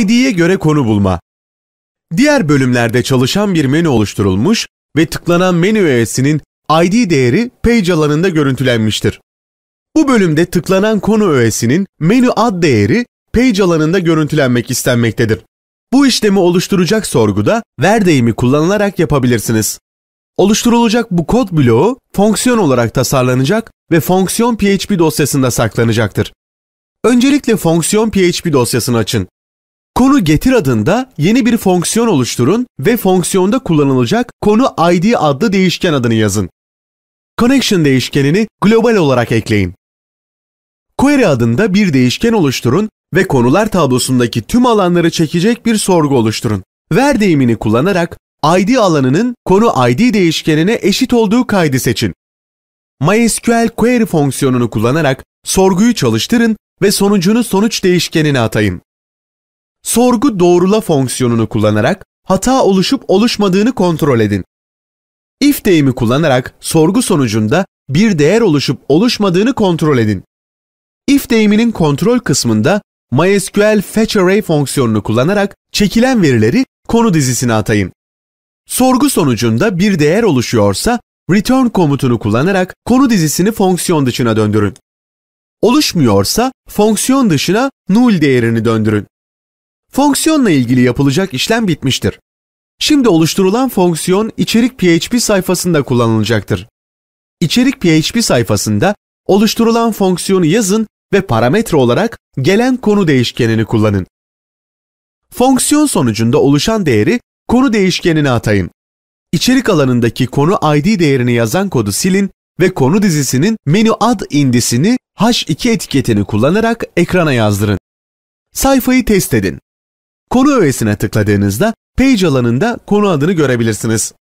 ID'ye göre konu bulma. Diğer bölümlerde çalışan bir menü oluşturulmuş ve tıklanan menü öğesinin ID değeri page alanında görüntülenmiştir. Bu bölümde tıklanan konu öğesinin menü ad değeri page alanında görüntülenmek istenmektedir. Bu işlemi oluşturacak sorguda ver deyimi kullanılarak yapabilirsiniz. Oluşturulacak bu kod bloğu fonksiyon olarak tasarlanacak ve fonksiyon PHP dosyasında saklanacaktır. Öncelikle fonksiyon PHP dosyasını açın. Konu getir adında yeni bir fonksiyon oluşturun ve fonksiyonda kullanılacak konu id adlı değişken adını yazın. Connection değişkenini global olarak ekleyin. Query adında bir değişken oluşturun ve konular tablosundaki tüm alanları çekecek bir sorgu oluşturun. Ver deyimini kullanarak id alanının konu id değişkenine eşit olduğu kaydı seçin. MySQL query fonksiyonunu kullanarak sorguyu çalıştırın ve sonucunu sonuç değişkenine atayın sorgu doğrula fonksiyonunu kullanarak hata oluşup oluşmadığını kontrol edin. If deyimi kullanarak sorgu sonucunda bir değer oluşup oluşmadığını kontrol edin. If deyiminin kontrol kısmında MySQL Fetch Array fonksiyonunu kullanarak çekilen verileri konu dizisine atayın. Sorgu sonucunda bir değer oluşuyorsa return komutunu kullanarak konu dizisini fonksiyon dışına döndürün. Oluşmuyorsa fonksiyon dışına null değerini döndürün. Fonksiyonla ilgili yapılacak işlem bitmiştir. Şimdi oluşturulan fonksiyon içerik PHP sayfasında kullanılacaktır. İçerik PHP sayfasında oluşturulan fonksiyonu yazın ve parametre olarak gelen konu değişkenini kullanın. Fonksiyon sonucunda oluşan değeri konu değişkenine atayın. İçerik alanındaki konu ID değerini yazan kodu silin ve konu dizisinin menü ad indisini H2 etiketini kullanarak ekrana yazdırın. Sayfayı test edin. Konu öğesine tıkladığınızda page alanında konu adını görebilirsiniz.